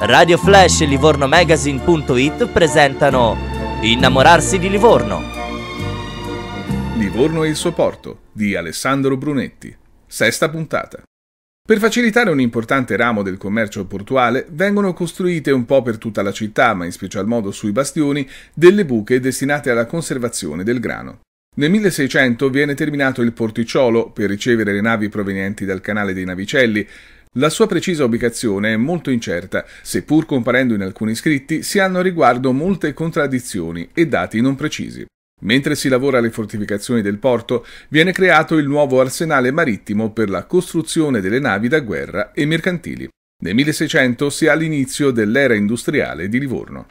Radio Flash e Livorno Magazine.it presentano Innamorarsi di Livorno. Livorno e il suo porto di Alessandro Brunetti. Sesta puntata. Per facilitare un importante ramo del commercio portuale vengono costruite un po' per tutta la città, ma in special modo sui bastioni, delle buche destinate alla conservazione del grano. Nel 1600 viene terminato il porticciolo per ricevere le navi provenienti dal canale dei Navicelli, la sua precisa ubicazione è molto incerta, seppur comparendo in alcuni scritti si hanno a riguardo molte contraddizioni e dati non precisi. Mentre si lavora alle fortificazioni del porto, viene creato il nuovo arsenale marittimo per la costruzione delle navi da guerra e mercantili. Nel 1600 si ha l'inizio dell'era industriale di Livorno.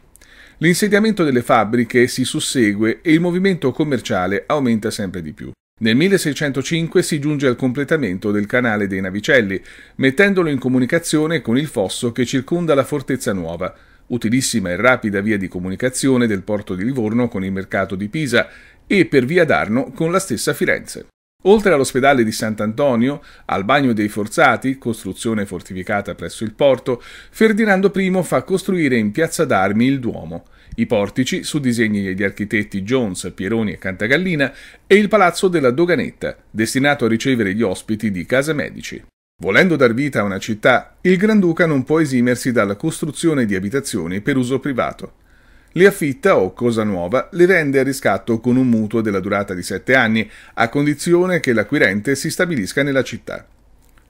L'insediamento delle fabbriche si sussegue e il movimento commerciale aumenta sempre di più. Nel 1605 si giunge al completamento del canale dei Navicelli, mettendolo in comunicazione con il fosso che circonda la fortezza nuova, utilissima e rapida via di comunicazione del porto di Livorno con il mercato di Pisa e per via d'Arno con la stessa Firenze. Oltre all'ospedale di Sant'Antonio, al bagno dei Forzati, costruzione fortificata presso il porto, Ferdinando I fa costruire in piazza d'armi il Duomo, i portici su disegni degli architetti Jones, Pieroni e Cantagallina e il palazzo della Doganetta, destinato a ricevere gli ospiti di Casa Medici. Volendo dar vita a una città, il Granduca non può esimersi dalla costruzione di abitazioni per uso privato le affitta o, cosa nuova, le vende a riscatto con un mutuo della durata di 7 anni, a condizione che l'acquirente si stabilisca nella città.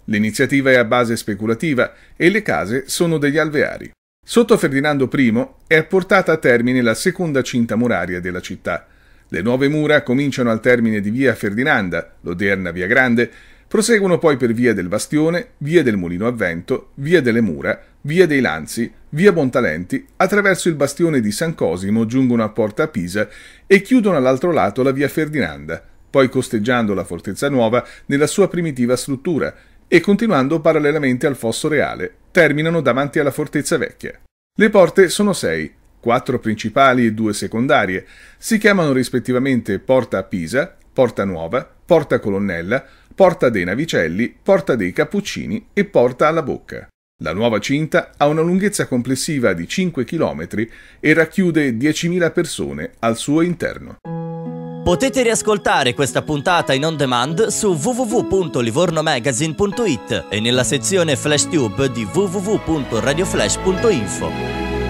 L'iniziativa è a base speculativa e le case sono degli alveari. Sotto Ferdinando I è portata a termine la seconda cinta muraria della città. Le nuove mura cominciano al termine di via Ferdinanda, l'odierna via Grande, Proseguono poi per via del Bastione, via del Mulino a Vento, via delle Mura, via dei Lanzi, via Bontalenti, attraverso il Bastione di San Cosimo giungono a Porta Pisa e chiudono all'altro lato la via Ferdinanda, poi costeggiando la Fortezza Nuova nella sua primitiva struttura e continuando parallelamente al Fosso Reale, terminano davanti alla Fortezza Vecchia. Le porte sono sei, quattro principali e due secondarie. Si chiamano rispettivamente Porta a Pisa, Porta Nuova, Porta Colonnella, porta dei navicelli, porta dei cappuccini e porta alla bocca. La nuova cinta ha una lunghezza complessiva di 5 km e racchiude 10.000 persone al suo interno. Potete riascoltare questa puntata in on demand su www.livornomagazine.it e nella sezione FlashTube di www.radioflash.info.